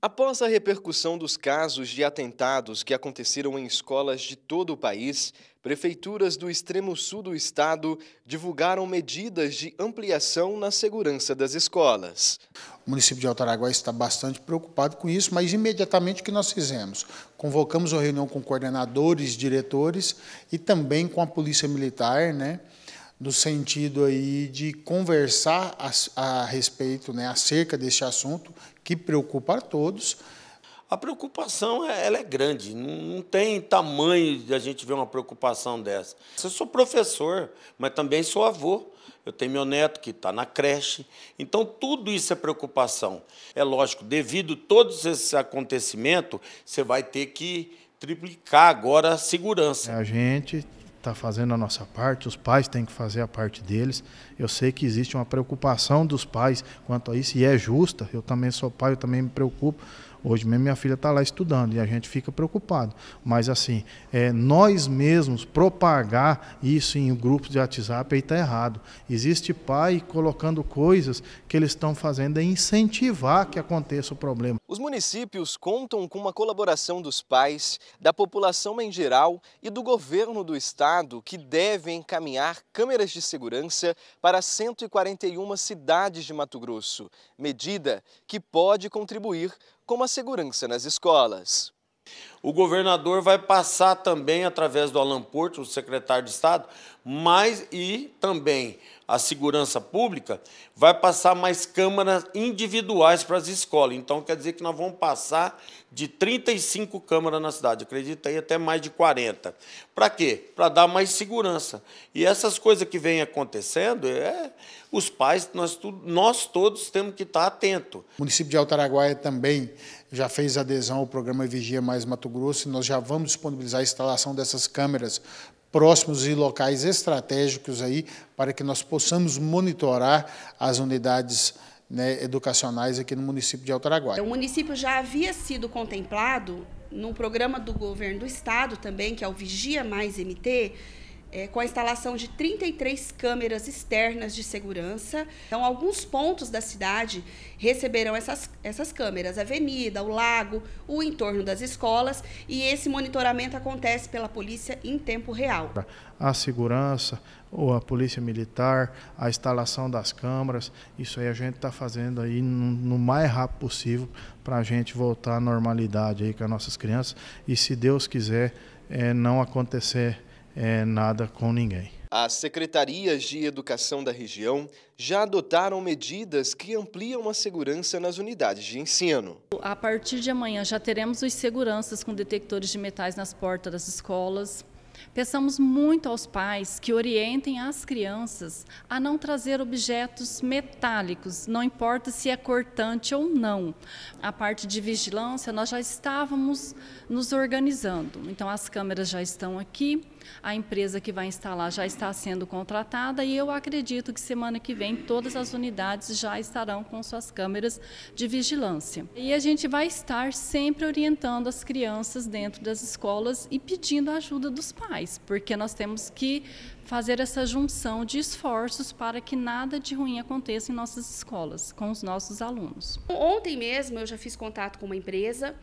Após a repercussão dos casos de atentados que aconteceram em escolas de todo o país, prefeituras do extremo sul do estado divulgaram medidas de ampliação na segurança das escolas. O município de Altaraguá está bastante preocupado com isso, mas imediatamente o que nós fizemos? Convocamos uma reunião com coordenadores, diretores e também com a Polícia Militar, né? no sentido aí de conversar a, a respeito, né, acerca deste assunto que preocupa a todos. A preocupação é, ela é grande, não tem tamanho de a gente ver uma preocupação dessa. Eu sou professor, mas também sou avô. Eu tenho meu neto que está na creche. Então, tudo isso é preocupação. É lógico, devido a todos esses acontecimentos, você vai ter que triplicar agora a segurança. É, a gente está fazendo a nossa parte, os pais têm que fazer a parte deles. Eu sei que existe uma preocupação dos pais quanto a isso, e é justa. Eu também sou pai, eu também me preocupo. Hoje mesmo minha filha está lá estudando e a gente fica preocupado. Mas assim, é, nós mesmos propagar isso em grupos de WhatsApp aí está errado. Existe pai colocando coisas que eles estão fazendo é incentivar que aconteça o problema. Os municípios contam com uma colaboração dos pais, da população em geral e do governo do estado que devem encaminhar câmeras de segurança para 141 cidades de Mato Grosso, medida que pode contribuir como a segurança nas escolas. O governador vai passar também, através do Alan Porto, o secretário de Estado, mais e também a segurança pública, vai passar mais câmaras individuais para as escolas. Então, quer dizer que nós vamos passar de 35 câmaras na cidade, acredita aí, até mais de 40. Para quê? Para dar mais segurança. E essas coisas que vêm acontecendo, é, os pais, nós, nós todos temos que estar atentos. O município de Altaraguaia também já fez adesão ao programa Vigia Mais Mato Mato Grosso, e nós já vamos disponibilizar a instalação dessas câmeras próximos e locais estratégicos aí para que nós possamos monitorar as unidades né, educacionais aqui no município de Altaraguai. Então, o município já havia sido contemplado num programa do governo do estado também, que é o Vigia Mais MT, é, com a instalação de 33 câmeras externas de segurança. Então, alguns pontos da cidade receberão essas, essas câmeras: a avenida, o lago, o entorno das escolas, e esse monitoramento acontece pela polícia em tempo real. A segurança, ou a polícia militar, a instalação das câmeras, isso aí a gente está fazendo aí no, no mais rápido possível para a gente voltar à normalidade aí com as nossas crianças e, se Deus quiser, é, não acontecer é, nada com ninguém. As secretarias de educação da região já adotaram medidas que ampliam a segurança nas unidades de ensino. A partir de amanhã já teremos os seguranças com detectores de metais nas portas das escolas. Peçamos muito aos pais que orientem as crianças a não trazer objetos metálicos, não importa se é cortante ou não. A parte de vigilância nós já estávamos nos organizando. Então as câmeras já estão aqui a empresa que vai instalar já está sendo contratada e eu acredito que semana que vem todas as unidades já estarão com suas câmeras de vigilância. E a gente vai estar sempre orientando as crianças dentro das escolas e pedindo a ajuda dos pais, porque nós temos que fazer essa junção de esforços para que nada de ruim aconteça em nossas escolas, com os nossos alunos. Ontem mesmo eu já fiz contato com uma empresa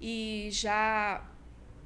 e já,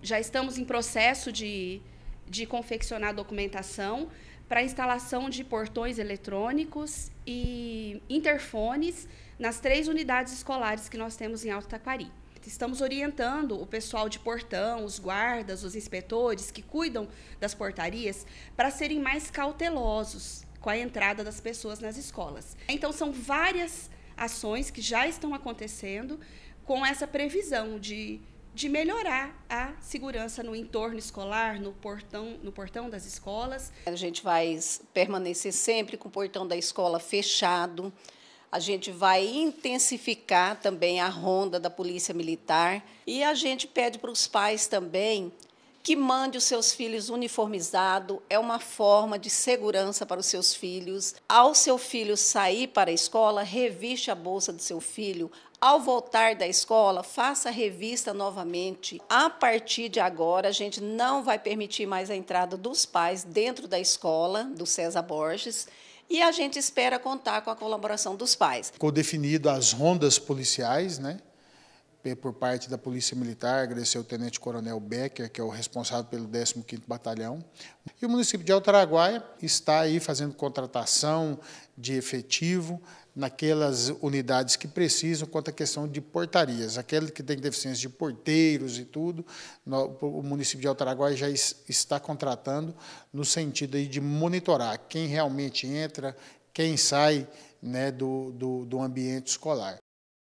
já estamos em processo de, de confeccionar documentação para instalação de portões eletrônicos e interfones nas três unidades escolares que nós temos em Alto Taquari. Estamos orientando o pessoal de portão, os guardas, os inspetores que cuidam das portarias para serem mais cautelosos com a entrada das pessoas nas escolas. Então, são várias ações que já estão acontecendo com essa previsão de de melhorar a segurança no entorno escolar, no portão, no portão das escolas. A gente vai permanecer sempre com o portão da escola fechado. A gente vai intensificar também a ronda da Polícia Militar e a gente pede para os pais também que mande os seus filhos uniformizado é uma forma de segurança para os seus filhos. Ao seu filho sair para a escola, reviste a bolsa do seu filho. Ao voltar da escola, faça a revista novamente. A partir de agora, a gente não vai permitir mais a entrada dos pais dentro da escola do César Borges e a gente espera contar com a colaboração dos pais. Ficou definido as rondas policiais, né? por parte da Polícia Militar, agradecer ao Tenente Coronel Becker, que é o responsável pelo 15º Batalhão. E o município de Altaraguaia está aí fazendo contratação de efetivo naquelas unidades que precisam quanto à questão de portarias. Aquele que tem deficiência de porteiros e tudo, o município de Altaraguaia já está contratando no sentido aí de monitorar quem realmente entra, quem sai né, do, do, do ambiente escolar.